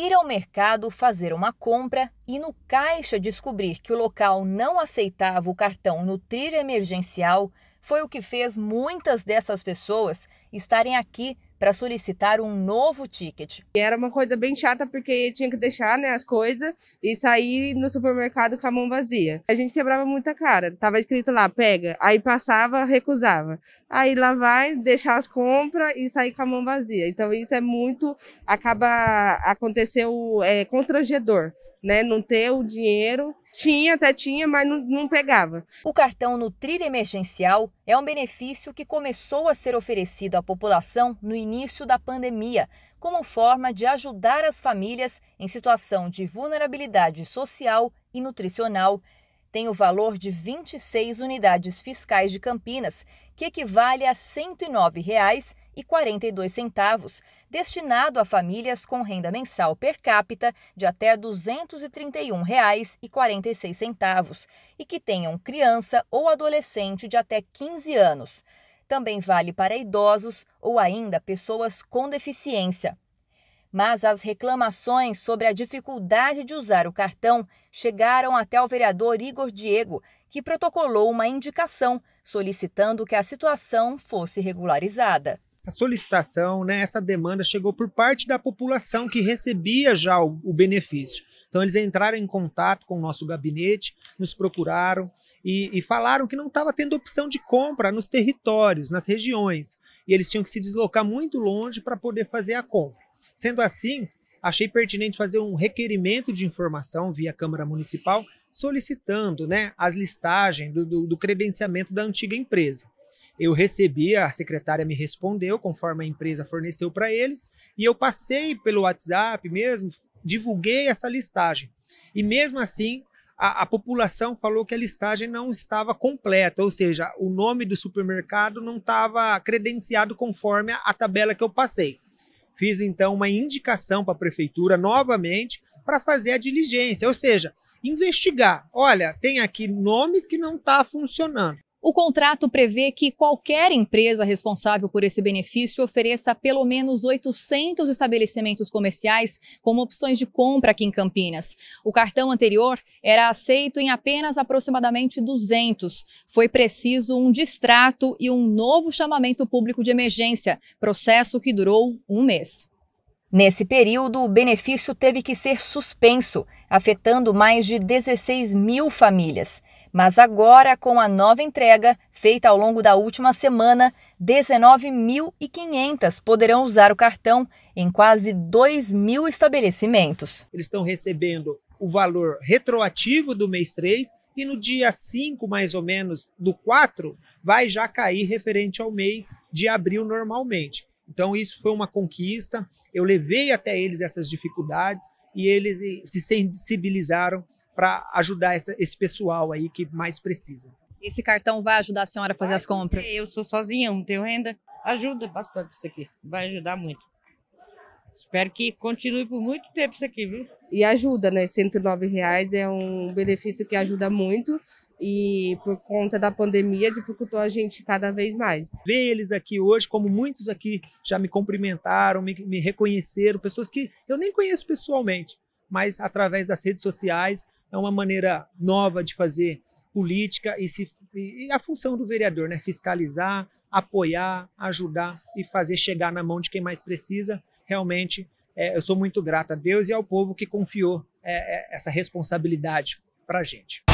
ir ao mercado fazer uma compra e no caixa descobrir que o local não aceitava o cartão no emergencial foi o que fez muitas dessas pessoas estarem aqui para solicitar um novo ticket. Era uma coisa bem chata porque tinha que deixar né, as coisas e sair no supermercado com a mão vazia. A gente quebrava muita cara. Tava escrito lá, pega. Aí passava, recusava. Aí lá vai, deixar as compras e sair com a mão vazia. Então isso é muito. acaba aconteceu é, constrangedor né? Não ter o dinheiro. Tinha, até tinha, mas não, não pegava. O cartão Nutrir Emergencial é um benefício que começou a ser oferecido à população no início da pandemia, como forma de ajudar as famílias em situação de vulnerabilidade social e nutricional. Tem o valor de 26 unidades fiscais de Campinas, que equivale a R$ 109,00 e 42 centavos, destinado a famílias com renda mensal per capita de até R$ 231,46 e, centavos, e que tenham criança ou adolescente de até 15 anos. Também vale para idosos ou ainda pessoas com deficiência mas as reclamações sobre a dificuldade de usar o cartão chegaram até o vereador Igor Diego, que protocolou uma indicação solicitando que a situação fosse regularizada. Essa solicitação, né, essa demanda chegou por parte da população que recebia já o, o benefício. Então eles entraram em contato com o nosso gabinete, nos procuraram e, e falaram que não estava tendo opção de compra nos territórios, nas regiões, e eles tinham que se deslocar muito longe para poder fazer a compra. Sendo assim, achei pertinente fazer um requerimento de informação via Câmara Municipal solicitando né, as listagens do, do, do credenciamento da antiga empresa. Eu recebi, a secretária me respondeu conforme a empresa forneceu para eles, e eu passei pelo WhatsApp mesmo, divulguei essa listagem. E mesmo assim, a, a, população falou que a listagem não estava completa, ou seja, o nome do supermercado não estava credenciado conforme a, a tabela que eu passei. Fiz então uma indicação para a prefeitura novamente para fazer a diligência, ou seja, investigar. Olha, tem aqui nomes que não está funcionando. O contrato prevê que qualquer empresa responsável por esse benefício ofereça pelo menos 800 estabelecimentos comerciais como opções de compra aqui em Campinas. O cartão anterior era aceito em apenas aproximadamente 200. Foi preciso um distrato e um novo chamamento público de emergência, processo que durou um mês. Nesse período, o benefício teve que ser suspenso, afetando mais de 16 mil famílias. Mas agora, com a nova entrega, feita ao longo da última semana, 19.500 poderão usar o cartão em quase 2 mil estabelecimentos. Eles estão recebendo o valor retroativo do mês 3 e no dia 5, mais ou menos, do 4, vai já cair referente ao mês de abril normalmente. Então, isso foi uma conquista. Eu levei até eles essas dificuldades e eles se sensibilizaram para ajudar essa, esse pessoal aí que mais precisa. Esse cartão vai ajudar a senhora a fazer vai, as compras? Eu sou sozinha, não tenho renda. Ajuda bastante isso aqui. Vai ajudar muito. Espero que continue por muito tempo isso aqui, viu? E ajuda, né? R$ 109,00 é um benefício que ajuda muito e por conta da pandemia dificultou a gente cada vez mais. Ver eles aqui hoje, como muitos aqui já me cumprimentaram, me, me reconheceram, pessoas que eu nem conheço pessoalmente, mas através das redes sociais é uma maneira nova de fazer política e, se, e a função do vereador, né? Fiscalizar, apoiar, ajudar e fazer chegar na mão de quem mais precisa realmente é, eu sou muito grato a Deus e ao povo que confiou é, é essa responsabilidade para a gente.